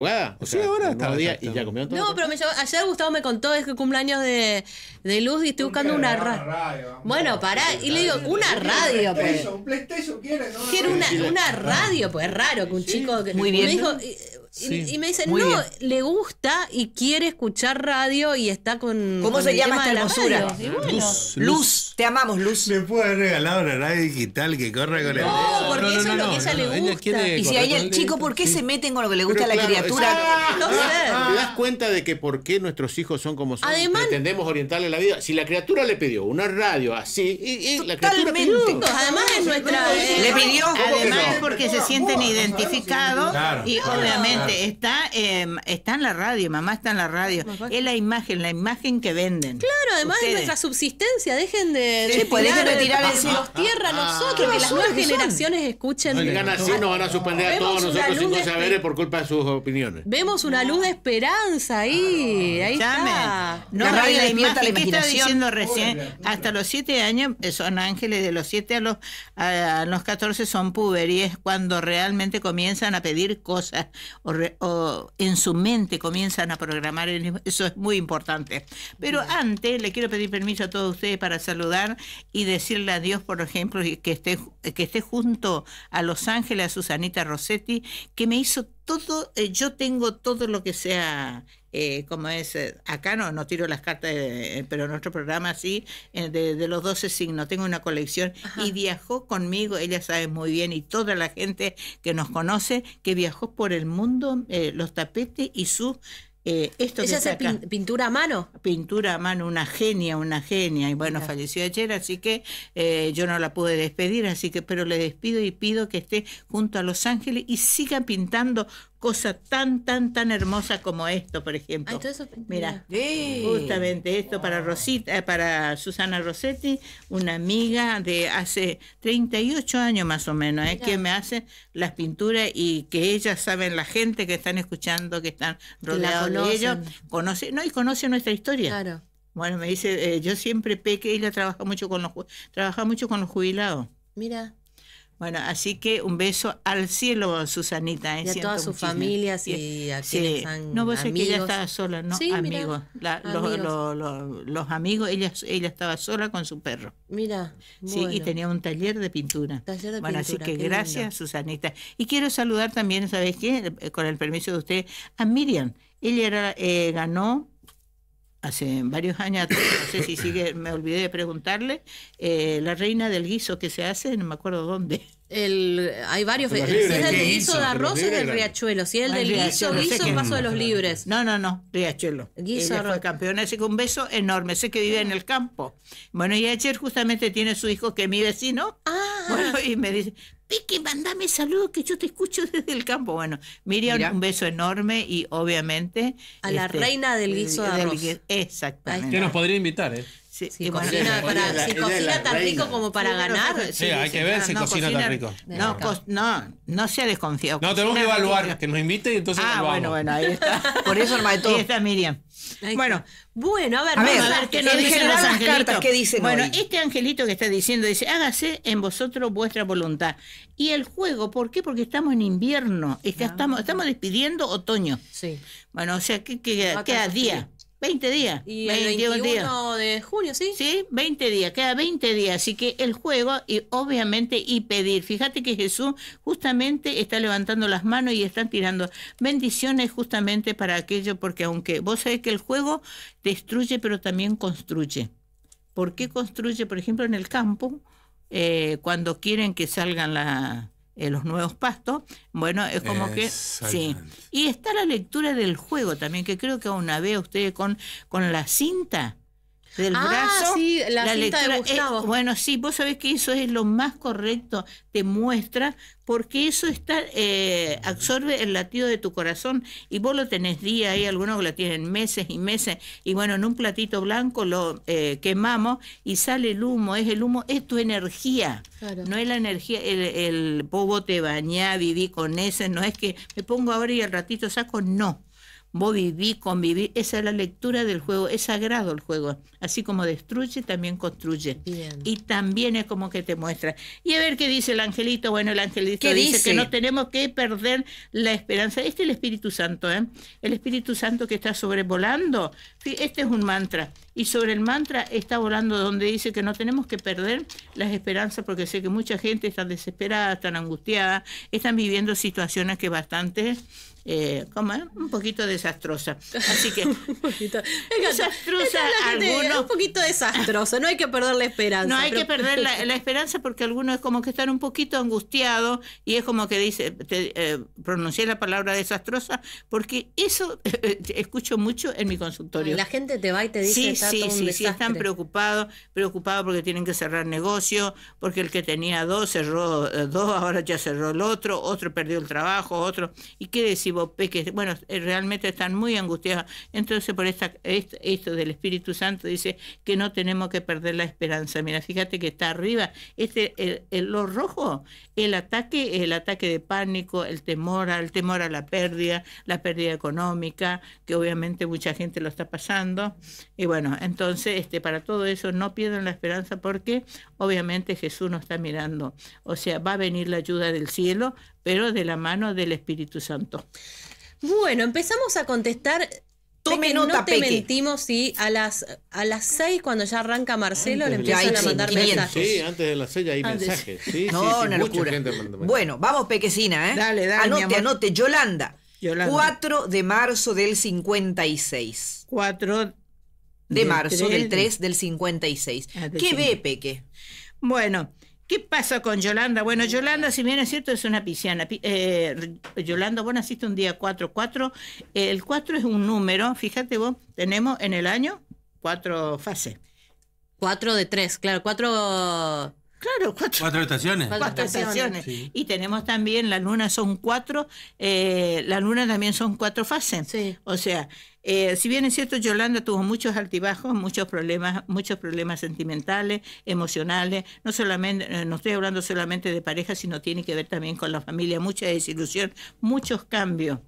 O sea, ahora y ya comieron todo. No, pero ayer Gustavo me contó, es que cumpleaños de, de Luz y estoy buscando una radio. Bueno, pará, y le digo, una radio, pues. Un PlayStation, Quiero una, una radio, pues es raro que un chico. Que, Muy bien. dijo, y, me dice no, le gusta y quiere escuchar radio y está con. ¿Cómo se llama esta hermosura? luz. Te amamos, Luz. ¿Me puede haber regalado una radio digital que corre con el No, porque eso es lo que ella le gusta. Y si hay el chico, ¿por qué se meten con lo que le gusta a la criatura? No sé. ¿Te das cuenta de que por qué nuestros hijos son como son? Además, pretendemos orientarle la vida. Si la criatura le pidió una radio así, y, la criatura pidió. Además es nuestra... le pidió. porque se sienten identificados y obviamente está, está en la radio, mamá está en la radio. Es la imagen, la imagen que venden. Claro, además es nuestra subsistencia. Dejen de se puede retirar el cielo tierra nosotros, ah. que las nuevas generaciones escuchen. No, nos van a suspender a todos nosotros sin por culpa de sus opiniones. Vemos una luz de esperanza ahí. ahí está. No, hay radio la imaginación. recién, hasta los siete años eh, son ángeles, de los siete a los, a los 14 son puber, y cuando realmente comienzan a pedir cosas o en su mente comienzan a programar. Eso es muy importante. Pero antes, le quiero pedir permiso a todos ustedes para saludar y decirle adiós por ejemplo, que esté, que esté junto a Los Ángeles, a Susanita Rossetti, que me hizo todo, eh, yo tengo todo lo que sea, eh, como es, eh, acá no, no tiro las cartas, pero en nuestro programa sí, de, los 12 signos, tengo una colección y viajó conmigo, ella sabe muy bien y toda la gente que nos conoce, que viajó por el mundo, los tapetes y sus eh, esto pintura a mano? Pintura a mano, una genia, una genia. Y bueno, falleció ayer, así que eh, yo no la pude despedir, así que pero le despido y pido que esté junto a Los Ángeles y siga pintando cosa tan, tan, tan hermosa como esto, por ejemplo. mira, justamente esto para Rosita, eh, para Susana Rossetti, una amiga de hace 38 años más o menos, eh, que me hace las pinturas y que ellas saben, la gente que están escuchando, que están rodeados de ellos, conoce, no, y conoce nuestra historia. Claro. Bueno, me dice, eh, yo siempre peque, ella trabaja mucho con los trabaja mucho con los jubilados. Mira. Bueno, así que un beso al cielo, Susanita. ¿eh? y a todas sus familias y a sí. quienes No, vos que ella estaba sola, ¿no? amigos. Los, amigos, ella, ella estaba sola con su perro. Mira. Sí, y tenía un taller de pintura. Taller de bueno, así que gracias, Susanita. Y quiero saludar también, ¿sabes qué? Eh, con el permiso de usted, a Miriam. Ella era, eh, ganó hace varios años no sé si sigue, me olvidé de preguntarle, eh, la reina del guiso que se hace, no me acuerdo dónde. El, hay varios. Ah, si es del guiso, de arroz, es del riachuelo. Si es el del guiso, guiso, sé paso de los libres. No, no, no, riachuelo. Guiso de eh, fue campeona, un beso enorme. Sé que vive en el campo. Bueno, y ayer justamente tiene su hijo que es mi vecino. Ah. Bueno, y me dice, Piqui, mandame saludos que yo te escucho desde el campo. Bueno, Miriam, un beso enorme y obviamente. A la este, reina del eh, guiso de arroz. exactamente. Que nos podría invitar, ¿eh? si cocina tan rico como para ganar. sí, hay que ver si cocina, tan rico. No, no, no, sea desconfiado. No, tenemos que evaluar, que nos invite y entonces Ah, bueno, bueno, ahí está. Por eso arma de todo. Ahí está Miriam. bueno, bueno, a ver, a ver, qué nos dicen las cartas Bueno, este angelito que está diciendo dice, hágase en vosotros vuestra voluntad. Y el juego, ¿por qué? Porque estamos en invierno, ah. estamos, estamos despidiendo otoño. Sí. Bueno, o sea, qué qué queda día. 20 días. Y el 21 de junio, ¿sí? Sí, 20 días, queda 20 días. Así que el juego, y obviamente, y pedir. Fíjate que Jesús justamente está levantando las manos y están tirando bendiciones justamente para aquello, porque aunque vos sabés que el juego destruye, pero también construye. ¿Por qué construye? Por ejemplo, en el campo, eh, cuando quieren que salgan las eh, los nuevos pastos. Bueno, es como que sí. Y está la lectura del juego también, que creo que una vez ustedes con, con la cinta del ah, brazo. Sí, la, de eh, Gustavo. bueno, sí, vos sabés que eso es lo más correcto, te muestra, porque eso está eh, absorbe el latido de tu corazón y vos lo tenés día, hay algunos que lo tienen meses y meses, y bueno, en un platito blanco lo eh, quemamos y sale el humo, es el humo, es tu energía, no es la energía, el, el bobo te bañá, viví con ese, no es que me pongo ahora y al ratito saco, no vos vivís, convivís, esa es la lectura del juego, es sagrado el juego, así como destruye, también construye. Y también es como que te muestra. Y a ver qué dice el angelito, bueno, el angelito dice, que no tenemos que perder la esperanza. Este es el Espíritu Santo, ¿eh? el Espíritu Santo que está sobrevolando, este es un mantra y sobre el mantra está volando donde dice que no tenemos que perder las esperanzas porque sé que mucha gente está desesperada, está angustiada, están viviendo situaciones que bastante eh, Un poquito desastrosa. Así que. un poquito. Desastrosa, Un poquito desastrosa, no hay que perder la esperanza. No hay que perder la, esperanza porque algunos es como que están un poquito angustiados y es como que dice, eh, pronuncié la palabra desastrosa porque eso eh, eh, escucho mucho en mi consultorio. La gente te va y te dice, sí, sí, sí, están preocupados, preocupados porque tienen que cerrar negocio, porque el que tenía dos cerró eh, dos, ahora ya cerró el otro, otro perdió el trabajo, otro. ¿Y qué decís vos, Bueno, eh, realmente están muy angustiados. Entonces, por esta, esto del Espíritu Santo dice que no tenemos que perder la esperanza. Mira, fíjate que está arriba. Este, el, lo rojo, el ataque, el ataque de pánico, el temor, el temor a la pérdida, la pérdida económica, que obviamente mucha gente lo está pasando. Y bueno, entonces, este, para todo eso no pierdan la esperanza porque obviamente Jesús nos está mirando. O sea, va a venir la ayuda del cielo, pero de la mano del Espíritu Santo. Bueno, empezamos a contestar Tome nota, no te mentimos, sí, a las seis, cuando ya arranca Marcelo le empiezan a mandar mensajes. Sí, antes de las ya hay mensajes. No, no, sí, una locura. Bueno, vamos Pequecina, ¿eh? Dale, dale, Anote, anote, Yolanda. Yolanda. 4 de marzo del 56. 4 de marzo del 3 del 56. Ah, ¿Qué ve Peque? Bueno, ¿qué pasa con Yolanda? Bueno, Yolanda, si bien es cierto, es una pisciana. Eh, Yolanda, vos naciste un día 4. 4 el 4 es un número, fíjate vos, tenemos en el año cuatro fases. 4 de 3, claro, 4... Cuatro... Claro, cuatro, estaciones. Cuatro, estaciones. Y tenemos también, la luna son cuatro, eh, la luna también son cuatro fases. O sea, eh, si bien es cierto, Yolanda tuvo muchos altibajos, muchos problemas, muchos problemas sentimentales, emocionales, no solamente, eh, no estoy hablando solamente de pareja, sino tiene que ver también con la familia, mucha desilusión, muchos cambios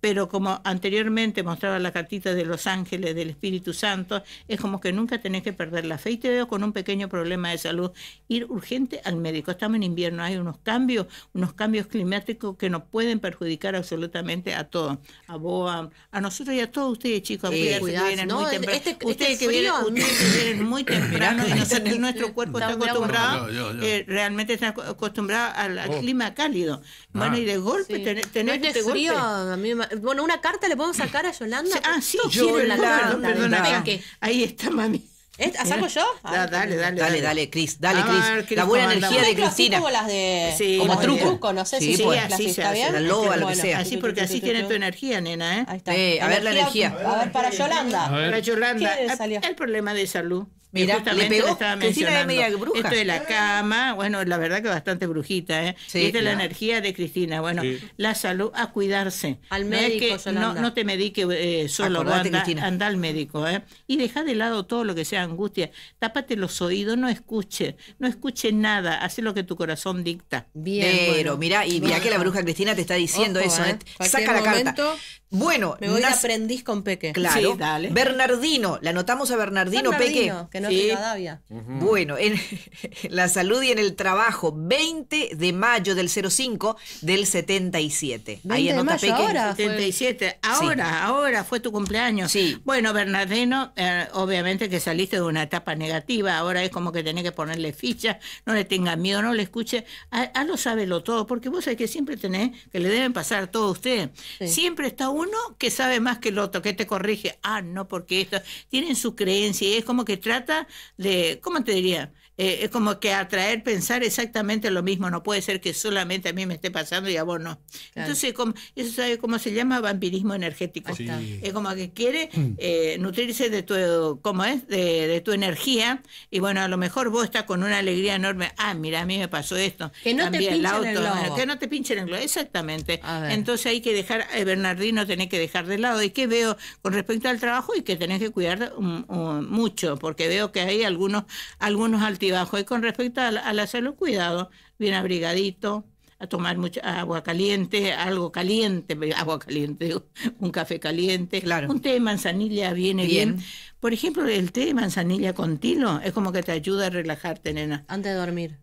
pero como anteriormente mostraba la cartita de los ángeles del Espíritu Santo, es como que nunca tenés que perder la fe. Y te veo con un pequeño problema de salud, ir urgente al médico. Estamos en invierno, hay unos cambios, unos cambios climáticos que nos pueden perjudicar absolutamente a todos, a vos, a, nosotros y a todos ustedes, chicos, vienen muy temprano. Este, este ustedes, que vienen, muy temprano y nuestro cuerpo está acostumbrado, eh, realmente está acostumbrado al, oh. clima cálido. Bueno, y de golpe tener, tenés, este A mí bueno, una carta le podemos sacar a Yolanda. ah, sí, Yolanda. Ahí está, mami. ¿Eh? ¿A ¿Ah, ¿Saco yo? Ah. dale, dale, dale. Dale, dale, Cris. Dale, Cris. la buena energía de Cristina. como las de. Sí, como truco. truco. No sé si así está bien. La loba, lo que sea. Así porque así tiene tu energía, nena. ¿eh? Ahí está. Eh, a ver la energía. A ver, para Yolanda. Para Yolanda. El problema de salud. Mira, le pegó. Estaba mencionando. de Esto de la cama, bueno, la verdad que bastante brujita, ¿eh? Esta es la energía de Cristina. Bueno, la salud, a cuidarse. Al médico, no, no, te medique eh, solo, anda, al médico, ¿eh? Y deja de lado todo lo que sea angustia. Tápate los oídos, no escuche, no escuche nada, hace lo que tu corazón dicta. Bien. Pero, mira, y mira que la bruja Cristina te está diciendo eso, ¿eh? ¿eh? Saca la carta. Bueno, me voy a aprendiz con Peque. Claro, dale. Bernardino, la anotamos a Bernardino, Bernardino Peque. Que no bueno, en, la salud y en el trabajo, 20 de mayo del 05 del 77. Ahí en de mayo, ahora 77. Ahora, ahora fue tu cumpleaños. Sí. Bueno, Bernardino, eh, obviamente que saliste de una etapa negativa, ahora es como que tenés que ponerle ficha, no le tenga miedo, no le escuche, hazlo ah, ah, sábelo todo, porque vos sabés que siempre tenés, que le deben pasar todo a usted. Siempre está uno que sabe más que el otro, que te corrige, ah, no, porque esto, tienen su creencia y es como que trata de, ¿cómo te diría? Eh, es como que atraer pensar exactamente lo mismo. No puede ser que solamente a mí me esté pasando y a vos no. Entonces, como, eso es como se llama vampirismo energético. Es como que quiere mm. eh, nutrirse de tu, ¿cómo es? De, tu energía. Y bueno, a lo mejor vos estás con una alegría enorme. Ah, mira, a mí me pasó esto. Que no te pinchen el, auto, ah, Que no te pinchen Exactamente. Entonces hay que dejar, eh, Bernardino, tenés que dejar de lado. ¿Y qué veo con respecto al trabajo? Y que tenés que cuidar mucho, porque veo que hay algunos, algunos y con respecto a la, cuidado, bien abrigadito, a tomar mucha agua caliente, algo caliente, agua caliente, un café caliente, claro. un té de manzanilla viene bien. Por ejemplo, el té de manzanilla con tilo es como que te ayuda a relajarte, nena. Antes de dormir.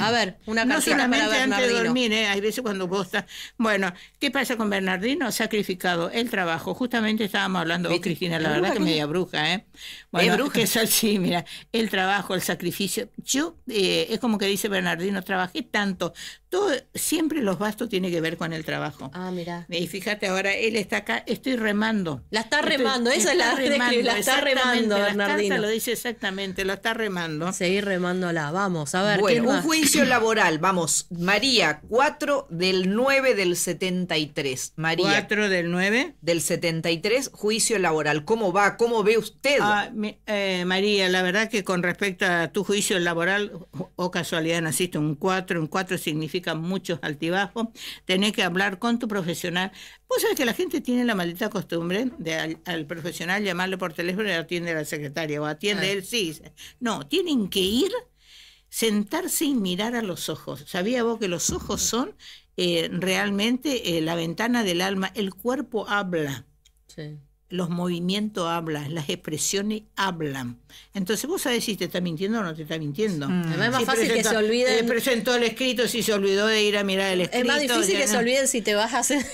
A ver, una canción no solamente antes de dormir, ¿eh? hay veces cuando vos estás... Bueno, ¿qué pasa con Bernardino? Sacrificado el trabajo. Justamente estábamos hablando vos, Cristina, la, verdad que media bruja, ¿eh? Bueno, bruja. es así, mira, el trabajo, el sacrificio. Yo, eh, es como que dice Bernardino, trabajé tanto. Todo, siempre los bastos tienen que ver con el trabajo. Ah, mira. Y fíjate, ahora él está acá, estoy remando. La está remando, esa es la la está remando remando, Bernardino. lo dice exactamente, la está remando. Seguir remándola, vamos, a ver. un juicio laboral, vamos. María, 4 del 9 del 73. 4 del 9. Del 73, juicio laboral. ¿Cómo va? ¿Cómo ve usted? Ah, eh, María, la verdad que con respecto a tu juicio laboral, o casualidad, naciste un 4, un 4 significa muchos altibajos. Tenés que hablar con tu profesional Vos sabés que la gente tiene la maldita costumbre de al, profesional llamarle por teléfono y atiende a la secretaria o atiende ah. él, sí. No, tienen que ir, sentarse y mirar a los ojos. ¿Sabía vos que los ojos son eh, realmente eh, la ventana del alma? El cuerpo habla. Sí los movimientos hablan, las expresiones hablan. Entonces vos sabés si te está mintiendo o no te está mintiendo. Mm. Es más fácil que se olviden. Eh, presentó el escrito si se olvidó de ir a mirar el escrito. Es más difícil que se olviden si te vas a hacer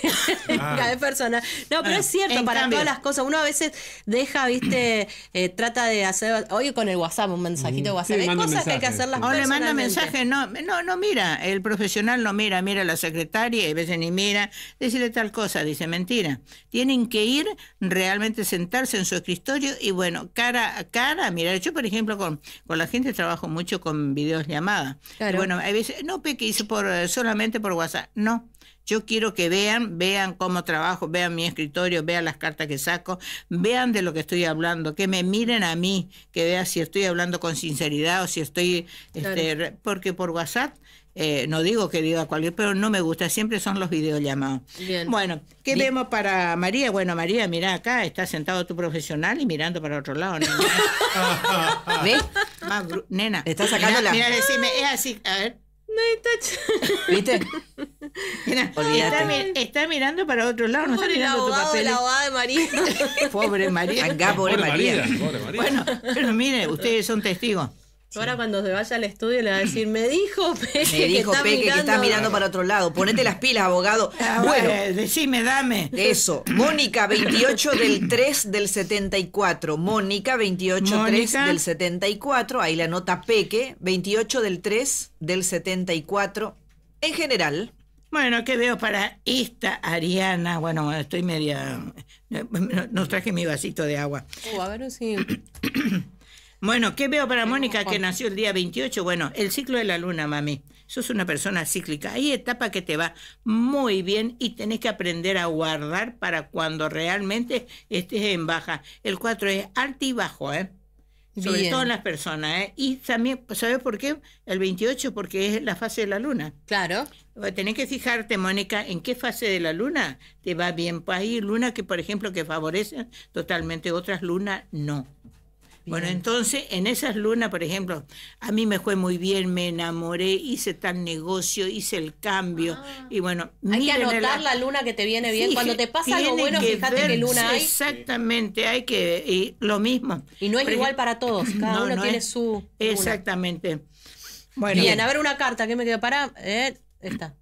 cada persona. No, pero es cierto, para todas las cosas. Uno a veces deja, viste, eh, trata de hacer. Oye, con el WhatsApp, un mensajito de WhatsApp. hay cosas que hay que hacer hacerlas. O le manda mensaje, no, no, no mira. El profesional no mira, mira la secretaria, y a veces ni mira. Decirle tal cosa, dice mentira. Tienen que ir realmente realmente sentarse en su escritorio y bueno, cara a cara, mirar. Yo, por ejemplo, con, con la gente trabajo mucho con videos llamadas. Bueno, hay veces, no Peque, por, eh, solamente por WhatsApp. No, yo quiero que vean, vean cómo trabajo, vean mi escritorio, vean las cartas que saco, vean de lo que estoy hablando, que me miren a mí, que vean si estoy hablando con sinceridad o si estoy, este, porque por WhatsApp eh, no digo que diga cualquier, pero no me gusta, siempre son los videollamados. Bueno, ¿qué leemos vemos para María? Bueno, María, mira acá, está sentado tu profesional y mirando para otro lado. ¿Ves? nena. Está sacando la... Mira, decime, es así, a ver. No está... ¿Viste? Mira, está, está, mirando para otro lado, no está mirando tu papel. de María. pobre María. Acá, pobre, María. Pobre María. Bueno, pero mire, ustedes son testigos. Ahora cuando se vaya al estudio le va a decir, me dijo Peque, me dijo que, está Peque mirando... que está mirando para otro lado. Ponete las pilas, abogado. Ah, bueno, decime, dame. Eso. Mónica, 28 del 3 del 74. Mónica, 28 del 3 del 74. Ahí la nota Peque, 28 del 3 del 74. En general. Bueno, ¿qué veo para esta Ariana? Bueno, estoy media... Nos traje mi vasito de agua. Uh, a ver si... Bueno, ¿qué veo para Mónica que nació el día 28? Bueno, el ciclo de la luna, mami. Sos una persona cíclica. Hay etapa que te va muy bien y tenés que aprender a guardar para cuando realmente estés en baja. El 4 es alto y bajo, ¿eh? Sobre todo en las personas, ¿eh? Y también, ¿sabes por qué? El 28, porque es la fase de la luna. Claro. Pues tenés que fijarte, Mónica, en qué fase de la luna te va bien. Pues hay lunas que, por ejemplo, que favorecen totalmente, otras lunas no. Bueno, entonces en esas lunas, por ejemplo, a mí me fue muy bien, me enamoré, hice tal negocio, hice el cambio. Ah. y bueno, hay que anotar la... luna que te viene bien. Cuando te pasa algo bueno, fíjate qué luna hay. Exactamente, hay que. Y lo mismo. Y no es igual para todos, cada uno tiene su. Exactamente. Bueno. Bien, a ver una carta que me queda para. Eh, esta.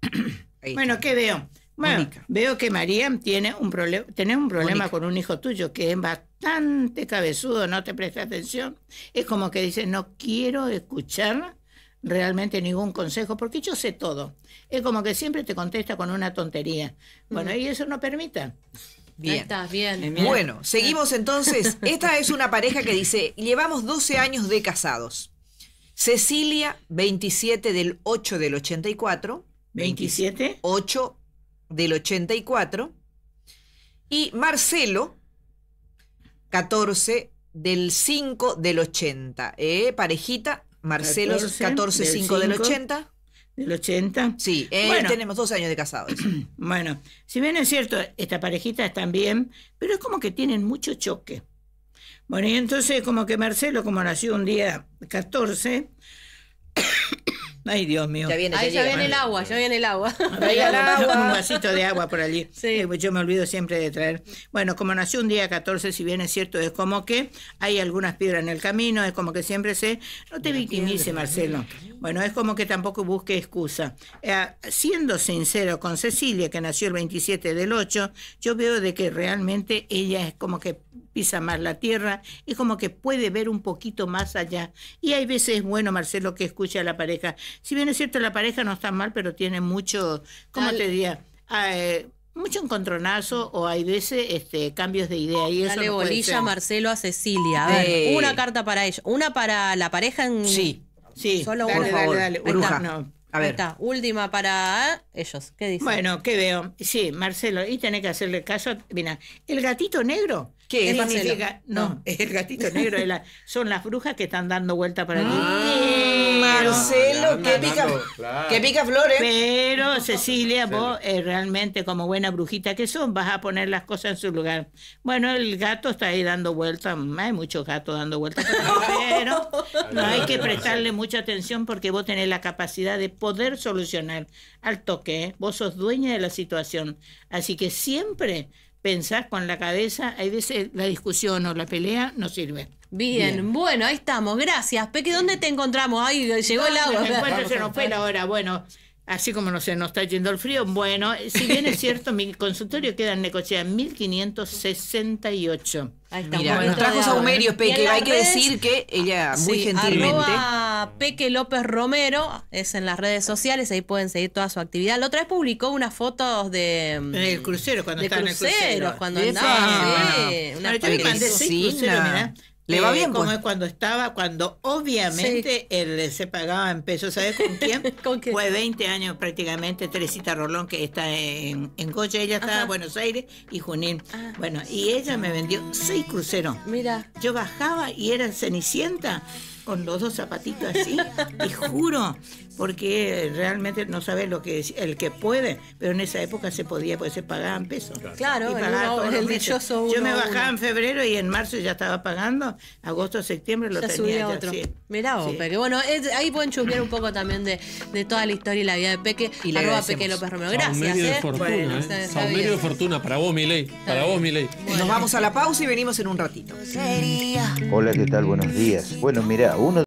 Bueno, ¿qué veo? Bueno, veo que María tiene un problema, tenés un problema con un hijo tuyo que es bastante cabezudo, no te presta atención. Es como que dice, no quiero escuchar realmente ningún consejo, porque yo sé todo. Es como que siempre te contesta con una tontería. Bueno, mm. y eso no permita. Bien. Ahí estás, bien. Bueno, seguimos entonces. Esta es una pareja que dice, llevamos 12 años de casados. Cecilia, 27 del 8 del 84. 27. 8 del 84 y Marcelo 14 del 5 del 80. ¿Eh? Parejita, Marcelo 14, del 5 del 80. Del 80. Sí, eh, tenemos dos años de casados. Bueno, si bien es cierto, estas parejitas bien pero es como que tienen mucho choque. Bueno, y entonces como que Marcelo, como nació un día 14, Ay, Dios mío. Ahí ya, viene el ah. agua, ya viene el agua. Un vasito de agua por allí. Sí. Eh, pues yo me olvido siempre de traer. Bueno, como nació un día 14, si bien es cierto, es como que hay algunas piedras en el camino, es como que siempre se... No te victimice, Marcelo. Bueno, es como que tampoco busque excusa. Eh, siendo sincero con Cecilia, que nació el 27 del 8, yo veo de que realmente ella es como que pisa más la tierra, y como que puede ver un poquito más allá. Y hay veces, bueno, Marcelo, que escucha a la pareja, si bien es cierto, la pareja no está mal, pero tiene mucho, ¿cómo te diría? Ah, eh, mucho encontronazo o hay veces este, cambios de idea y eso Dale bolilla Marcelo a Cecilia. A ver, una carta para ellos una para la pareja en Sí. Sí. Solo una. A ver. última para ellos. ¿Qué Bueno, ¿qué veo? Sí, Marcelo, y tenés que hacerle caso. Mira, el gatito negro. ¿Qué es? Marcelo? No, no, el gatito negro son las brujas que están dando vuelta para ah. ti. Marcelo, qué pica, pica flores. Pero Cecilia, vos eh, realmente como buena brujita que son, vas a poner las cosas en su lugar. Bueno, el gato está ahí dando vueltas, hay muchos gatos dando vueltas, pero no hay que prestarle mucha atención porque vos tenés la capacidad de poder solucionar al toque. ¿eh? Vos sos dueña de la situación, así que siempre pensás con la cabeza, hay veces la discusión o la pelea no sirve Bien. bueno, ahí estamos. Gracias. Peque, ¿dónde te encontramos? Ahí llegó el agua. Me encuentro fue la ahora. Bueno, así como no se nos está yendo el frío. Bueno, si bien es cierto, mi consultorio queda en Necochea 1568. Ahí está. Mira, nos trajo Saumerio, Peque. Hay que decir que ella, ah, muy gentilmente. Peque López Romero es en las redes sociales, ahí pueden seguir toda su actividad. La otra vez publicó unas fotos de. Mm, en el crucero, cuando estaba en el crucero. cuando andaba. una le va eh, bien. como pues. es cuando estaba, cuando obviamente él se pagaba en pesos. ¿Sabes con quién? Fue 20 años prácticamente, Teresita Rolón, que está en, en Goya. Ella estaba en Buenos Aires y Junín. Ah. Bueno, y ella me vendió seis cruceros. Mira. Yo bajaba y era cenicienta con los dos zapatitos así, y juro, porque realmente no sabes lo que es, el que puede, pero en esa época se podía, porque se pagaban pesos. Claro, claro. Yo me bajaba en febrero y en marzo ya estaba pagando, agosto, septiembre lo tenía otro. Mirá vos, Bueno, ahí pueden chusmear un poco también de, toda la historia y la vida de Peque. Y arroba Peque López Romero. Gracias. Saumerio medio de ¿eh? fortuna, ¿eh? de fortuna, para vos, Miley. Para vos, Miley. Nos vamos a la pausa y venimos en un ratito. Hola, ¿qué tal? Buenos días. Bueno, mira, ohne